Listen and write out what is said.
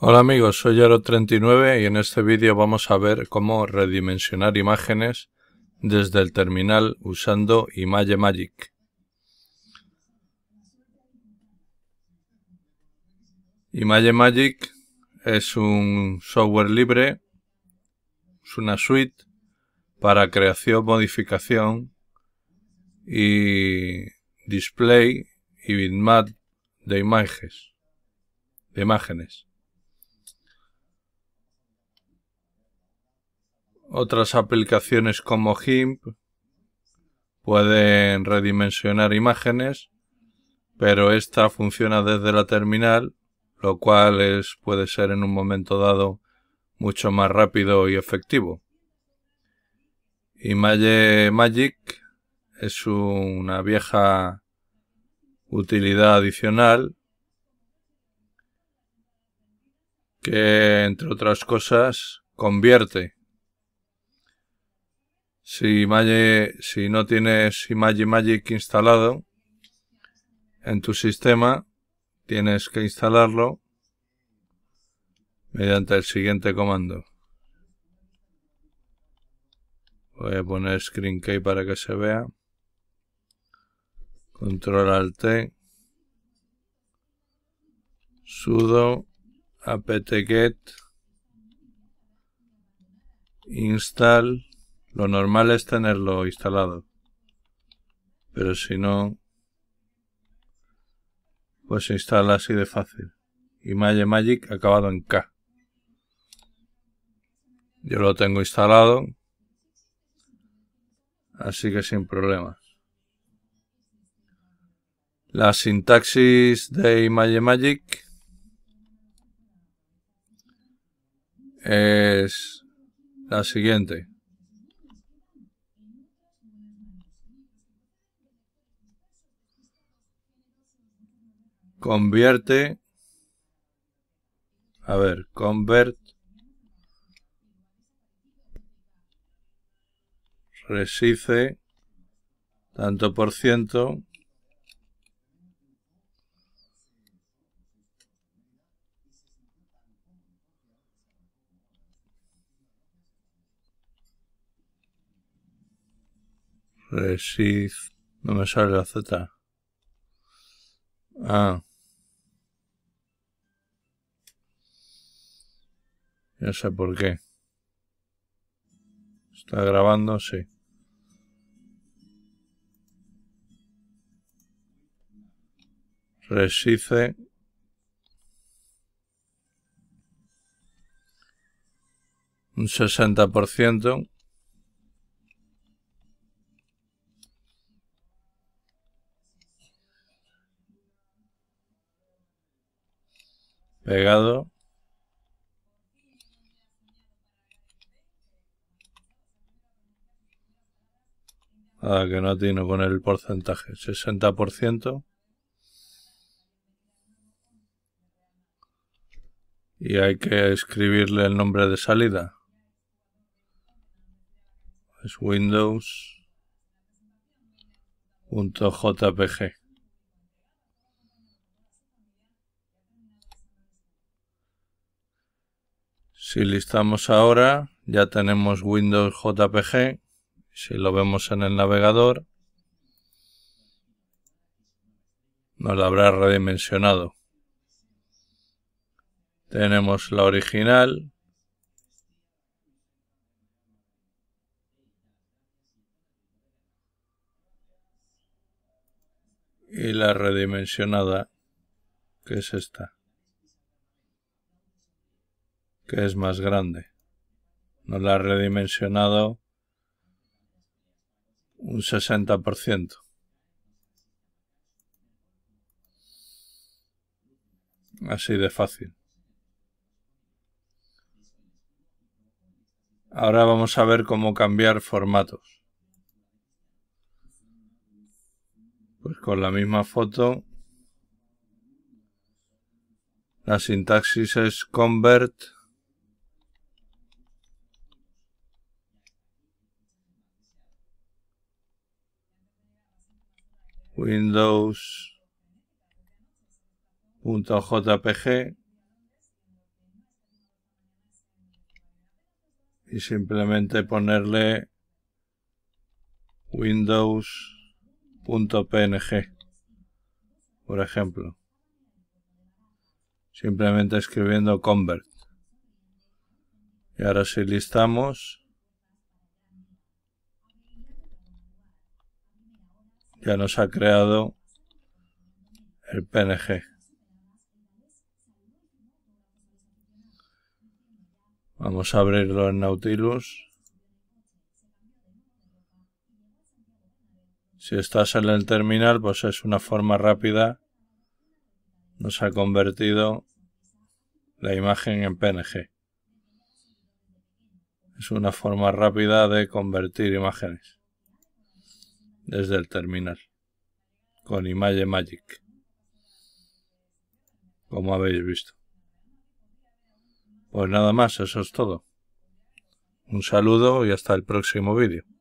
Hola amigos, soy Yaro39 y en este vídeo vamos a ver cómo redimensionar imágenes desde el terminal usando ImageMagick. ImageMagick es un software libre, es una suite para creación, modificación y display y bitmap de imágenes. De imágenes. Otras aplicaciones como GIMP pueden redimensionar imágenes, pero esta funciona desde la terminal, lo cual es, puede ser en un momento dado mucho más rápido y efectivo. Image Magic es una vieja utilidad adicional que, entre otras cosas, convierte si, si no tienes Image Magic instalado en tu sistema, tienes que instalarlo mediante el siguiente comando. Voy a poner screen key para que se vea. Control al T. sudo apt-get install lo normal es tenerlo instalado. Pero si no, pues se instala así de fácil. Y Magic acabado en K. Yo lo tengo instalado. Así que sin problemas. La sintaxis de Image Magic es la siguiente. convierte, a ver, convert, recife, tanto por ciento, Recif, no me sale la Z. Ah. Ya sé por qué. ¿Está grabando? Sí. Resice. Un 60%. Pegado. Ah, que no tiene con el porcentaje. 60%. Y hay que escribirle el nombre de salida. Es Windows.jpg. Si listamos ahora, ya tenemos windows.jpg. Si lo vemos en el navegador, nos la habrá redimensionado. Tenemos la original. Y la redimensionada, que es esta. Que es más grande. Nos la ha redimensionado un 60%. Así de fácil. Ahora vamos a ver cómo cambiar formatos. Pues con la misma foto. La sintaxis es convert. windows.jpg y simplemente ponerle windows.png, por ejemplo. Simplemente escribiendo convert. Y ahora si listamos, ya nos ha creado el PNG. Vamos a abrirlo en Nautilus. Si estás en el terminal, pues es una forma rápida. Nos ha convertido la imagen en PNG. Es una forma rápida de convertir imágenes desde el terminal con Image Magic como habéis visto pues nada más, eso es todo un saludo y hasta el próximo vídeo